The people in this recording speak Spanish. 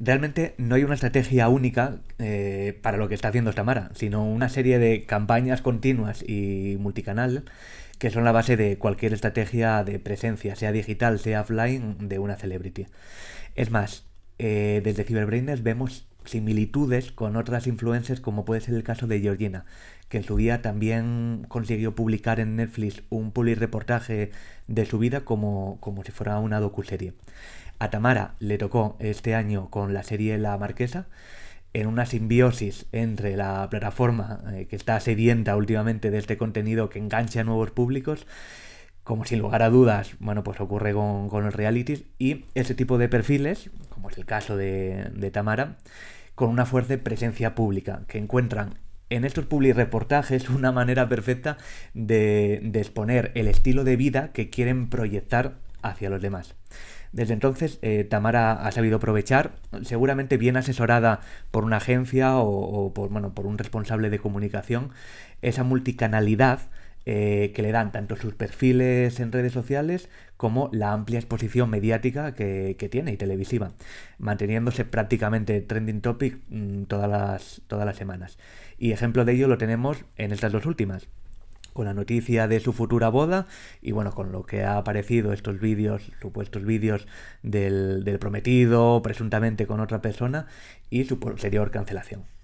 realmente no hay una estrategia única eh, para lo que está haciendo Tamara, sino una serie de campañas continuas y multicanal que son la base de cualquier estrategia de presencia, sea digital, sea offline, de una celebrity. Es más, eh, desde Ciberbrainers vemos similitudes con otras influencers como puede ser el caso de Georgina, que en su día también consiguió publicar en Netflix un reportaje de su vida como, como si fuera una docuserie. A Tamara le tocó este año con la serie La Marquesa, en una simbiosis entre la plataforma eh, que está sedienta últimamente de este contenido que engancha a nuevos públicos, como sin lugar a dudas, bueno, pues ocurre con, los realities, y ese tipo de perfiles, como es el caso de, Tamara, con una fuerte presencia pública, que encuentran en estos public reportajes una manera perfecta de, de exponer el estilo de vida que quieren proyectar hacia los demás. Desde entonces, eh, Tamara ha sabido aprovechar, seguramente bien asesorada por una agencia o, por, bueno, por un responsable de comunicación, esa multicanalidad eh, que le dan tanto sus perfiles en redes sociales como la amplia exposición mediática que, tiene y televisiva, manteniéndose prácticamente trending topic mm, todas, todas las semanas. Y ejemplo de ello lo tenemos en estas dos últimas con la noticia de su futura boda y bueno, con lo que ha aparecido estos vídeos, supuestos vídeos del, del prometido, presuntamente con otra persona y su posterior cancelación.